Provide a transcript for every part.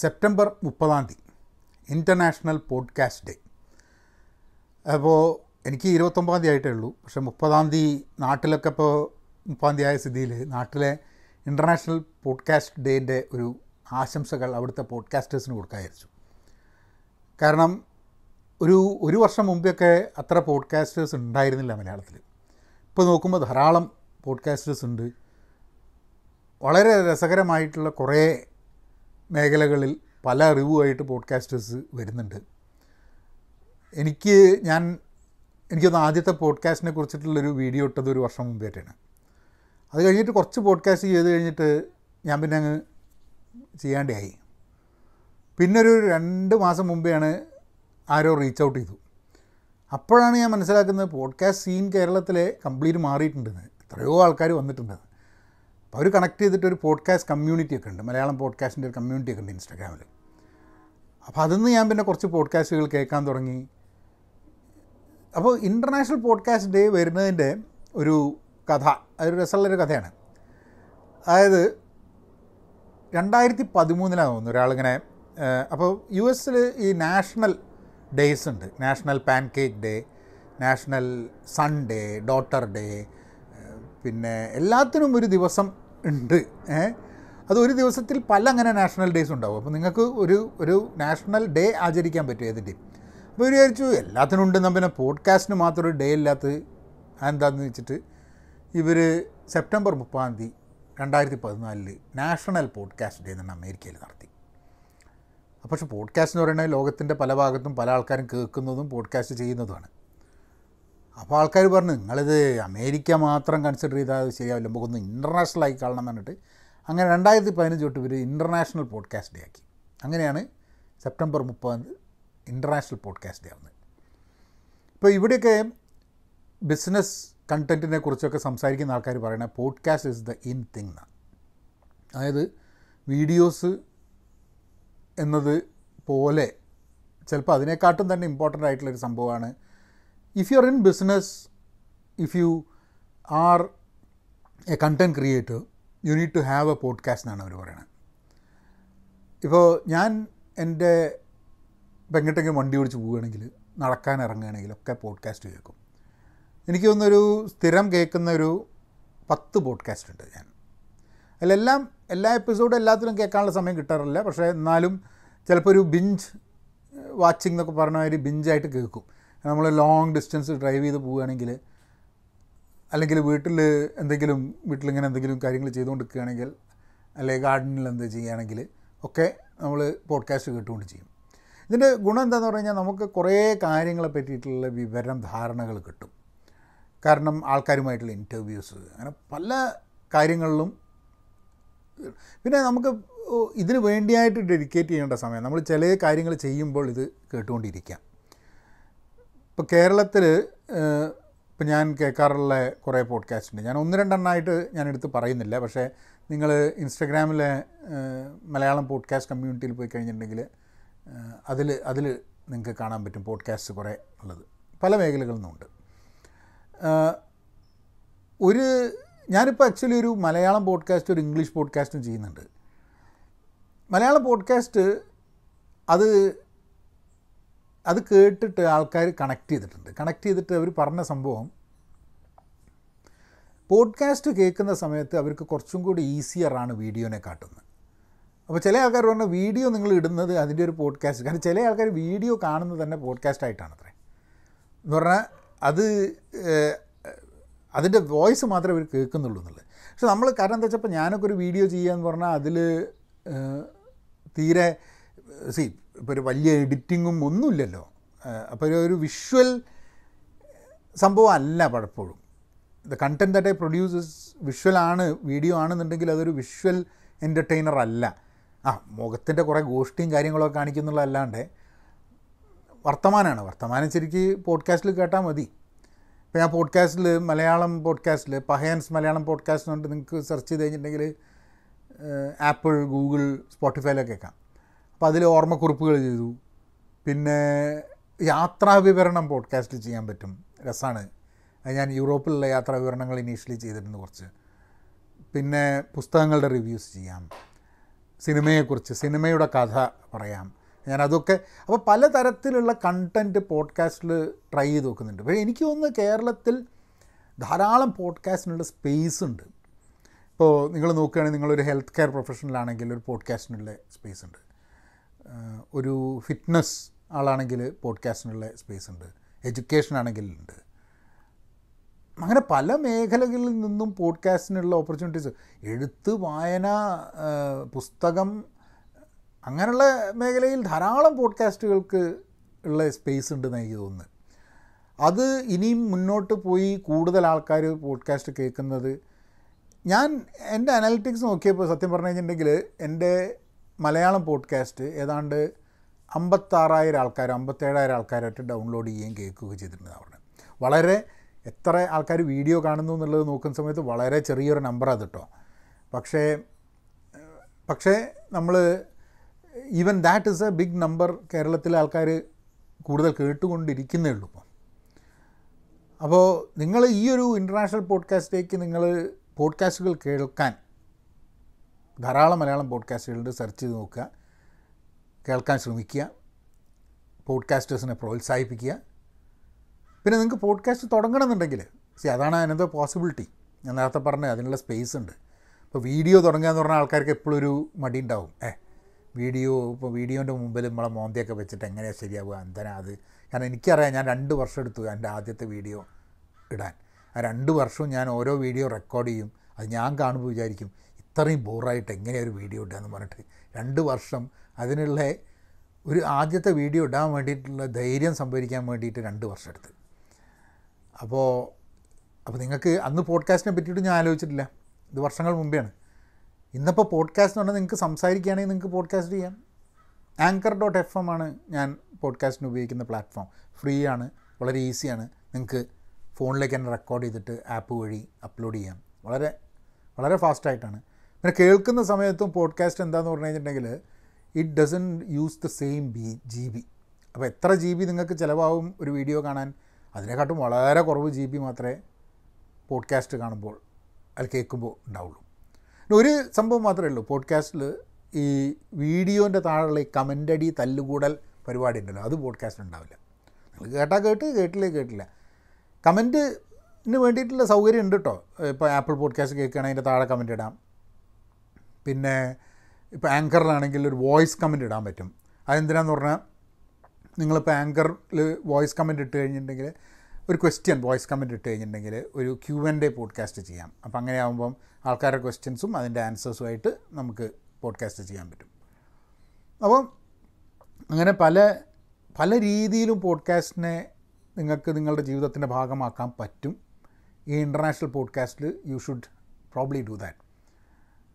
September മുപ്പതാം തീയതി international podcast day അപ്പോൾ എനിക്ക് ഇരുപത്തൊമ്പതാം തീയതി ആയിട്ടേ ഉള്ളൂ പക്ഷേ മുപ്പതാം തീയതി നാട്ടിലൊക്കെ ഇപ്പോൾ മുപ്പതാം തീയതി ആയ സ്ഥിതിയിൽ നാട്ടിലെ ഇൻ്റർനാഷണൽ പോഡ്കാസ്റ്റ് ഡേൻ്റെ ഒരു ആശംസകൾ അവിടുത്തെ പോഡ്കാസ്റ്റേഴ്സിന് കൊടുക്കാതിരിച്ചു കാരണം ഒരു ഒരു വർഷം മുമ്പെയൊക്കെ അത്ര പോഡ്കാസ്റ്റേഴ്സ് ഉണ്ടായിരുന്നില്ല മലയാളത്തിൽ ഇപ്പോൾ നോക്കുമ്പോൾ ധാരാളം പോഡ്കാസ്റ്റേഴ്സ് ഉണ്ട് വളരെ രസകരമായിട്ടുള്ള കുറേ മേഖലകളിൽ പല അറിവുമായിട്ട് പോഡ്കാസ്റ്റേഴ്സ് വരുന്നുണ്ട് എനിക്ക് ഞാൻ എനിക്കൊന്ന് ആദ്യത്തെ പോഡ്കാസ്റ്റിനെ കുറിച്ചിട്ടുള്ളൊരു വീഡിയോ ഇട്ടത് ഒരു വർഷം മുമ്പേറ്റാണ് അത് കഴിഞ്ഞിട്ട് കുറച്ച് പോഡ്കാസ്റ്റ് ചെയ്ത് കഴിഞ്ഞിട്ട് ഞാൻ പിന്നെ അങ്ങ് ചെയ്യാണ്ടായി പിന്നെ ഒരു രണ്ട് മാസം മുമ്പെയാണ് ആരോ റീച്ച് ഔട്ട് ചെയ്തു അപ്പോഴാണ് ഞാൻ മനസ്സിലാക്കുന്നത് പോഡ്കാസ്റ്റ് സീൻ കേരളത്തിലെ കംപ്ലീറ്റ് മാറിയിട്ടുണ്ടെന്ന് എത്രയോ ആൾക്കാർ വന്നിട്ടുണ്ടെന്ന് അപ്പോൾ അവർ കണക്ട് ചെയ്തിട്ട് ഒരു പോഡ്കാസ്റ്റ് കമ്മ്യൂണിറ്റി ഒക്കെ ഉണ്ട് മലയാളം പോഡ്കാസ്റ്റിൻ്റെ ഒരു കമ്മ്യൂണിറ്റി ഒക്കെ ഉണ്ട് ഇൻസ്റ്റാഗ്രാമിൽ അപ്പോൾ അതിൽ ഞാൻ പിന്നെ കുറച്ച് പോഡ്കാസ്റ്റുകൾ കേൾക്കാൻ തുടങ്ങി അപ്പോൾ ഇൻ്റർനാഷണൽ പോഡ്കാസ്റ്റ് ഡേ വരുന്നതിൻ്റെ ഒരു കഥ അതൊരു രസമുള്ളൊരു കഥയാണ് അതായത് രണ്ടായിരത്തി പതിമൂന്നിലാണ് തോന്നുന്നു ഒരാളിങ്ങനെ അപ്പോൾ യു എസിൽ ഈ നാഷണൽ ഡേയ്സ് ഉണ്ട് national pancake day national sundae daughter day പിന്നെ എല്ലാത്തിനും ഒരു ദിവസം ഉണ്ട് അത് ഒരു ദിവസത്തിൽ പല അങ്ങനെ നാഷണൽ ഡേയ്സ് ഉണ്ടാവും അപ്പോൾ നിങ്ങൾക്ക് ഒരു ഒരു നാഷണൽ ഡേ ആചരിക്കാൻ പറ്റും ഏതിൻ്റെയും അപ്പോൾ ഒരു വിചാരിച്ചു എല്ലാത്തിനും ഉണ്ട് പിന്നെ പോഡ്കാസ്റ്റിന് മാത്രം ഒരു ഡേ ഇല്ലാത്ത എന്താണെന്ന് വെച്ചിട്ട് ഇവർ സെപ്റ്റംബർ മുപ്പതാം തീയതി രണ്ടായിരത്തി പതിനാലില് നാഷണൽ പോഡ്കാസ്റ്റ് ഡേ എന്നാണ് അമേരിക്കയിൽ നടത്തി പക്ഷേ പോഡ്കാസ്റ്റ് എന്ന് പറയുന്നത് ലോകത്തിൻ്റെ പല ഭാഗത്തും പല ആൾക്കാരും കേൾക്കുന്നതും പോഡ്കാസ്റ്റ് ചെയ്യുന്നതുമാണ് അപ്പോൾ ആൾക്കാർ പറഞ്ഞു നിങ്ങളിത് അമേരിക്ക മാത്രം കൺസിഡർ ചെയ്താൽ ശരിയാവില്ല നമുക്കൊന്ന് ആയി കാണണം എന്നിട്ട് അങ്ങനെ രണ്ടായിരത്തി പതിനഞ്ച് തൊട്ട് ഇവർ ഇൻ്റർനാഷണൽ പോഡ്കാസ്റ്റ് ഡേ ആക്കി അങ്ങനെയാണ് സെപ്റ്റംബർ മുപ്പത് ഇൻ്റർനാഷണൽ പോഡ്കാസ്റ്റ് ഡേ ആവുന്നത് ഇപ്പോൾ ഇവിടെയൊക്കെ ബിസിനസ് കണ്ടൻറ്റിനെ കുറിച്ചൊക്കെ സംസാരിക്കുന്ന ആൾക്കാർ പറയണ podcast is the in thing എന്നാണ് അതായത് വീഡിയോസ് എന്നത് പോലെ ചിലപ്പോൾ അതിനെക്കാട്ടും തന്നെ ഇമ്പോർട്ടൻ്റ് ആയിട്ടുള്ളൊരു സംഭവമാണ് if you are in business, if you are a content creator, you need to have a podcast എന്നാണ് അവർ പറയുന്നത് ഇപ്പോൾ ഞാൻ എൻ്റെ പെങ്കട്ടെങ്കിലും വണ്ടി ഓടിച്ച് പോവുകയാണെങ്കിൽ നടക്കാൻ ഇറങ്ങുകയാണെങ്കിൽ ഒക്കെ പോഡ്കാസ്റ്റ് കേൾക്കും എനിക്ക് തോന്നുന്നൊരു സ്ഥിരം കേൾക്കുന്ന ഒരു പത്ത് പോഡ്കാസ്റ്റ് ഉണ്ട് ഞാൻ അതിലെല്ലാം എല്ലാ എപ്പിസോഡും എല്ലാത്തിലും കേൾക്കാനുള്ള സമയം കിട്ടാറില്ല പക്ഷേ എന്നാലും ചിലപ്പോൾ ഒരു ബിഞ്ച് വാച്ചിങ് eh, എന്നൊക്കെ പറഞ്ഞ മാതിരി ബിഞ്ചായിട്ട് കേൾക്കും നമ്മൾ ലോങ് ഡിസ്റ്റൻസ് ഡ്രൈവ് ചെയ്ത് പോവുകയാണെങ്കിൽ അല്ലെങ്കിൽ വീട്ടിൽ എന്തെങ്കിലും വീട്ടിലിങ്ങനെ എന്തെങ്കിലും കാര്യങ്ങൾ ചെയ്തുകൊണ്ടിരിക്കുകയാണെങ്കിൽ അല്ലെങ്കിൽ ഗാർഡനിൽ എന്ത് ചെയ്യുകയാണെങ്കിൽ ഒക്കെ നമ്മൾ പോഡ്കാസ്റ്റ് കേട്ടുകൊണ്ട് ചെയ്യും ഇതിൻ്റെ ഗുണം എന്താണെന്ന് പറഞ്ഞു കഴിഞ്ഞാൽ നമുക്ക് കുറേ കാര്യങ്ങളെ പറ്റിയിട്ടുള്ള വിവരം ധാരണകൾ കിട്ടും കാരണം ആൾക്കാരുമായിട്ടുള്ള ഇൻ്റർവ്യൂസ് അങ്ങനെ പല കാര്യങ്ങളിലും പിന്നെ നമുക്ക് ഇതിന് വേണ്ടിയായിട്ട് ഡെഡിക്കേറ്റ് ചെയ്യേണ്ട സമയം നമ്മൾ ചില കാര്യങ്ങൾ ചെയ്യുമ്പോൾ ഇത് കേട്ടുകൊണ്ടിരിക്കാം ഇപ്പോൾ കേരളത്തിൽ ഇപ്പോൾ ഞാൻ കേൾക്കാറുള്ള കുറേ പോഡ്കാസ്റ്റ് ഉണ്ട് ഞാൻ ഒന്ന് രണ്ടെണ്ണമായിട്ട് ഞാൻ എടുത്ത് പറയുന്നില്ല പക്ഷേ നിങ്ങൾ ഇൻസ്റ്റഗ്രാമിലെ മലയാളം പോഡ്കാസ്റ്റ് കമ്മ്യൂണിറ്റിയിൽ പോയി കഴിഞ്ഞിട്ടുണ്ടെങ്കിൽ അതിൽ അതിൽ നിങ്ങൾക്ക് കാണാൻ പറ്റും പോഡ്കാസ്റ്റ് കുറേ ഉള്ളത് പല മേഖലകളിൽ നിന്നുണ്ട് ഒരു ഞാനിപ്പോൾ ആക്ച്വലി ഒരു മലയാളം പോഡ്കാസ്റ്റ് ഒരു ഇംഗ്ലീഷ് പോഡ്കാസ്റ്റും ചെയ്യുന്നുണ്ട് മലയാളം പോഡ്കാസ്റ്റ് അത് അത് കേട്ടിട്ട് ആൾക്കാർ കണക്ട് ചെയ്തിട്ടുണ്ട് കണക്ട് ചെയ്തിട്ട് അവർ പറഞ്ഞ സംഭവം പോഡ്കാസ്റ്റ് കേൾക്കുന്ന സമയത്ത് അവർക്ക് കുറച്ചും കൂടി ഈസിയറാണ് വീഡിയോനെ കാട്ടുന്നത് അപ്പോൾ ചില ആൾക്കാർ പറഞ്ഞാൽ വീഡിയോ നിങ്ങൾ ഇടുന്നത് അതിൻ്റെ ഒരു പോഡ്കാസ്റ്റ് കാരണം ചില ആൾക്കാർ വീഡിയോ കാണുന്നത് തന്നെ പോഡ്കാസ്റ്റ് ആയിട്ടാണ് അത്രേ എന്ന് പറഞ്ഞാൽ അത് അതിൻ്റെ വോയിസ് മാത്രമേ അവർ കേൾക്കുന്നുള്ളൂ എന്നുള്ളത് പക്ഷെ നമ്മൾ കാരണം എന്താ വെച്ചപ്പോൾ ഞാനൊക്കെ ഒരു വീഡിയോ ചെയ്യുക എന്ന് പറഞ്ഞാൽ അതിൽ തീരെ സി ഇപ്പോൾ ഒരു വലിയ എഡിറ്റിങ്ങും ഒന്നുമില്ലല്ലോ അപ്പോൾ ഒരു വിഷ്വൽ സംഭവം അല്ല പലപ്പോഴും the content that I produces ആണ് വീഡിയോ ആണെന്നുണ്ടെങ്കിൽ അതൊരു വിഷ്വൽ എൻ്റർടൈനർ അല്ല ആ മുഖത്തിൻ്റെ കുറേ ഗോഷ്ടിയും കാര്യങ്ങളൊക്കെ കാണിക്കുന്നുള്ളതല്ലാണ്ട് വർത്തമാനമാണ് വർത്തമാനം ശരിക്ക് പോഡ്കാസ്റ്റിൽ കേട്ടാൽ മതി ഇപ്പോൾ ഞാൻ പോഡ്കാസ്റ്റിൽ മലയാളം പോഡ്കാസ്റ്റിൽ പഹയൻസ് മലയാളം പോഡ്കാസ്റ്റ് കൊണ്ട് നിങ്ങൾക്ക് സെർച്ച് ചെയ്ത് കഴിഞ്ഞിട്ടുണ്ടെങ്കിൽ ആപ്പിൾ ഗൂഗിൾ സ്പോട്ടിഫൈയിലൊക്കെ കേൾക്കാം അപ്പോൾ അതിൽ ഓർമ്മക്കുറിപ്പുകൾ ചെയ്തു പിന്നെ യാത്രാ വിവരണം പോഡ്കാസ്റ്റ് ചെയ്യാൻ പറ്റും രസമാണ് ഞാൻ യൂറോപ്പിലുള്ള യാത്രാ വിവരണങ്ങൾ ഇനീഷ്യലി ചെയ്തിട്ടുണ്ട് കുറച്ച് പിന്നെ പുസ്തകങ്ങളുടെ റിവ്യൂസ് ചെയ്യാം സിനിമയെക്കുറിച്ച് സിനിമയുടെ കഥ പറയാം ഞാൻ അതൊക്കെ അപ്പോൾ പലതരത്തിലുള്ള കണ്ടൻറ്റ് പോഡ്കാസ്റ്റിൽ ട്രൈ ചെയ്ത് നോക്കുന്നുണ്ട് പക്ഷേ എനിക്ക് തോന്നുന്നു കേരളത്തിൽ ധാരാളം പോഡ്കാസ്റ്റിനുള്ള സ്പേസ് ഉണ്ട് ഇപ്പോൾ നിങ്ങൾ നോക്കുകയാണെങ്കിൽ നിങ്ങളൊരു ഹെൽത്ത് കെയർ പ്രൊഫഷണലാണെങ്കിൽ ഒരു പോഡ്കാസ്റ്റിനുള്ള സ്പേസ് ഉണ്ട് ഒരു ഫിറ്റ്നസ് ആളാണെങ്കിൽ പോഡ്കാസ്റ്റിനുള്ള സ്പേസ് ഉണ്ട് എഡ്യൂക്കേഷൻ ആണെങ്കിൽ ഉണ്ട് അങ്ങനെ പല മേഖലകളിൽ നിന്നും പോഡ്കാസ്റ്റിനുള്ള ഓപ്പർച്യൂണിറ്റീസ് എഴുത്ത് വായന പുസ്തകം അങ്ങനെയുള്ള മേഖലയിൽ ധാരാളം പോഡ്കാസ്റ്റുകൾക്ക് ഉള്ള സ്പേസ് ഉണ്ടെന്ന് എനിക്ക് തോന്നുന്നു അത് ഇനിയും മുന്നോട്ട് പോയി കൂടുതൽ ആൾക്കാർ പോഡ്കാസ്റ്റ് കേൾക്കുന്നത് ഞാൻ എൻ്റെ അനാലിറ്റിക്സ് നോക്കിയപ്പോൾ സത്യം പറഞ്ഞു കഴിഞ്ഞിട്ടുണ്ടെങ്കിൽ എൻ്റെ മലയാളം പോഡ്കാസ്റ്റ് ഏതാണ്ട് അമ്പത്താറായിരം ആൾക്കാർ അമ്പത്തേഴായിരം ആൾക്കാരായിട്ട് ഡൗൺലോഡ് ചെയ്യുകയും കേൾക്കുകയും ചെയ്തിട്ടുണ്ട് അവിടെ വളരെ എത്ര ആൾക്കാർ വീഡിയോ കാണുന്നു എന്നുള്ളത് നോക്കുന്ന സമയത്ത് വളരെ ചെറിയൊരു നമ്പർ അത് കേട്ടോ പക്ഷേ പക്ഷേ നമ്മൾ even that is a big number കേരളത്തിലെ ആൾക്കാർ കൂടുതൽ കേട്ടുകൊണ്ടിരിക്കുന്നേ ഉള്ളൂ ഇപ്പം അപ്പോൾ നിങ്ങൾ ഈ ഒരു ഇൻ്റർനാഷണൽ പോഡ്കാസ്റ്റിലേക്ക് നിങ്ങൾ പോഡ്കാസ്റ്റുകൾ കേൾക്കാൻ ധാരാളം മലയാളം പോഡ്കാസ്റ്റുകളുണ്ട് സെർച്ച് ചെയ്ത് നോക്കുക കേൾക്കാൻ ശ്രമിക്കുക പോഡ്കാസ്റ്റേഴ്സിനെ പ്രോത്സാഹിപ്പിക്കുക പിന്നെ നിങ്ങൾക്ക് പോഡ്കാസ്റ്റ് തുടങ്ങണമെന്നുണ്ടെങ്കിൽ സി അതാണ് അതിനെന്തോ പോസിബിലിറ്റി ഞാൻ നേരത്തെ പറഞ്ഞത് അതിനുള്ള സ്പേസ് ഉണ്ട് ഇപ്പോൾ വീഡിയോ തുടങ്ങുക എന്ന് പറഞ്ഞാൽ ആൾക്കാർക്ക് എപ്പോഴും ഒരു മടി ഉണ്ടാവും ഏ വീഡിയോ ഇപ്പോൾ വീഡിയോൻ്റെ മുമ്പിൽ നമ്മളെ മോന്തിയൊക്കെ വെച്ചിട്ട് എങ്ങനെയാണ് ശരിയാവുക എന്തിനാ അത് കാരണം എനിക്കറിയാം ഞാൻ രണ്ട് വർഷം എടുത്തു എൻ്റെ ആദ്യത്തെ വീഡിയോ ഇടാൻ ആ രണ്ട് വർഷവും ഞാൻ ഓരോ വീഡിയോ റെക്കോർഡ് ചെയ്യും അത് ഞാൻ കാണുമ്പോൾ വിചാരിക്കും അത്രയും ബോറായിട്ട് എങ്ങനെ ഒരു വീഡിയോ ഇടാന്ന് പറഞ്ഞിട്ട് രണ്ട് വർഷം അതിനുള്ള ഒരു ആദ്യത്തെ വീഡിയോ ഇടാൻ വേണ്ടിയിട്ടുള്ള ധൈര്യം സംഭരിക്കാൻ വേണ്ടിയിട്ട് രണ്ട് വർഷം എടുത്ത് അപ്പോൾ അപ്പോൾ നിങ്ങൾക്ക് അന്ന് പോഡ്കാസ്റ്റിനെ പറ്റിയിട്ട് ഞാൻ ആലോചിച്ചിട്ടില്ല ഇത് വർഷങ്ങൾ മുമ്പെയാണ് ഇന്നിപ്പോൾ പോഡ്കാസ്റ്റ് എന്ന് പറഞ്ഞാൽ നിങ്ങൾക്ക് സംസാരിക്കുകയാണെങ്കിൽ നിങ്ങൾക്ക് പോഡ്കാസ്റ്റ് ചെയ്യാം ആങ്കർ ഡോട്ട് എഫ് എം ആണ് ഞാൻ പോഡ്കാസ്റ്റിന് ഉപയോഗിക്കുന്ന പ്ലാറ്റ്ഫോം ഫ്രീ ആണ് വളരെ ഈസിയാണ് നിങ്ങൾക്ക് ഫോണിലേക്ക് തന്നെ റെക്കോർഡ് ചെയ്തിട്ട് ആപ്പ് വഴി അപ്ലോഡ് ചെയ്യാം വളരെ വളരെ ഫാസ്റ്റായിട്ടാണ് അങ്ങനെ കേൾക്കുന്ന സമയത്തും പോഡ്കാസ്റ്റ് എന്താന്ന് പറഞ്ഞു കഴിഞ്ഞിട്ടുണ്ടെങ്കിൽ it doesn't use the same B G B അപ്പോൾ എത്ര ജി ബി നിങ്ങൾക്ക് ചിലവാകും ഒരു വീഡിയോ കാണാൻ അതിനെക്കാട്ടും വളരെ കുറവ് ജി ബി മാത്രമേ പോഡ്കാസ്റ്റ് കാണുമ്പോൾ അത് കേൾക്കുമ്പോൾ ഉണ്ടാവുള്ളൂ ഒരു സംഭവം മാത്രമേ ഉള്ളൂ പോഡ്കാസ്റ്റിൽ ഈ വീഡിയോൻ്റെ താഴെയുള്ള ഈ കമൻ്റടി തല്ലുകൂടൽ പരിപാടി ഉണ്ടല്ലോ അത് പോഡ്കാസ്റ്റ് ഉണ്ടാവില്ല നിങ്ങൾ കേട്ടാൽ കേട്ട് കേട്ടില്ല കേട്ടില്ല കമൻറ്റിന് വേണ്ടിയിട്ടുള്ള സൗകര്യം ഉണ്ട് കേട്ടോ ഇപ്പോൾ ആപ്പിൾ പോഡ്കാസ്റ്റ് കേൾക്കുകയാണെങ്കിൽ അതിൻ്റെ താഴെ കമൻ്റ് ഇടാം പിന്നെ ഇപ്പോൾ ആങ്കറിലാണെങ്കിൽ ഒരു വോയിസ് കമൻ്റ് ഇടാൻ പറ്റും അതെന്തിനാന്ന് പറഞ്ഞാൽ നിങ്ങളിപ്പോൾ ആങ്കറിൽ വോയിസ് കമൻ്റ് ഇട്ട് കഴിഞ്ഞിട്ടുണ്ടെങ്കിൽ ഒരു ക്വസ്റ്റ്യൻ വോയിസ് കമൻ്റ് ഇട്ട് കഴിഞ്ഞിട്ടുണ്ടെങ്കിൽ ഒരു ക്യൂ ആൻഡ് എ പോഡ്കാസ്റ്റ് ചെയ്യാം അപ്പം അങ്ങനെ ആകുമ്പം ആൾക്കാരുടെ ക്വസ്റ്റ്യൻസും അതിൻ്റെ ആൻസേഴ്സുമായിട്ട് നമുക്ക് പോഡ്കാസ്റ്റ് ചെയ്യാൻ പറ്റും അപ്പം അങ്ങനെ പല പല രീതിയിലും പോഡ്കാസ്റ്റിനെ നിങ്ങൾക്ക് നിങ്ങളുടെ ജീവിതത്തിൻ്റെ ഭാഗമാക്കാൻ പറ്റും ഈ ഇൻ്റർനാഷണൽ പോഡ്കാസ്റ്റിൽ you should probably do that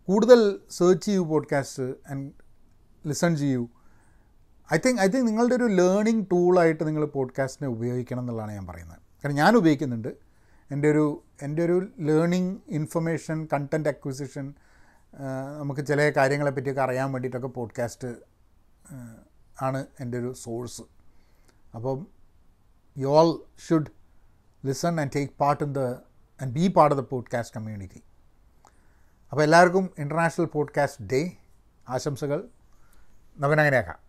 കൂടുതൽ സെർച്ച് ചെയ്യൂ പോഡ്കാസ്റ്റ് ആൻഡ് ലിസൺ ചെയ്യൂ ഐ തിങ്ക് ഐ തിങ്ക് നിങ്ങളുടെ ഒരു ലേണിംഗ് ടൂളായിട്ട് നിങ്ങൾ പോഡ്കാസ്റ്റിനെ ഉപയോഗിക്കണം എന്നുള്ളതാണ് ഞാൻ പറയുന്നത് കാരണം ഞാൻ ഉപയോഗിക്കുന്നുണ്ട് എൻ്റെ ഒരു എൻ്റെ ഒരു ലേണിംഗ് ഇൻഫർമേഷൻ കണ്ടൻറ്റ് അക്വിസിഷൻ നമുക്ക് ചില കാര്യങ്ങളെ പറ്റിയൊക്കെ അറിയാൻ വേണ്ടിയിട്ടൊക്കെ പോഡ്കാസ്റ്റ് ആണ് എൻ്റെ ഒരു സോഴ്സ് അപ്പം you all should listen and take part in the and be part of the podcast community അപ്പോൾ എല്ലാവർക്കും ഇൻ്റർനാഷണൽ പോഡ്കാസ്റ്റ് ഡേ ആശംസകൾ നമുക്കനങ്ങനെയാക്കാം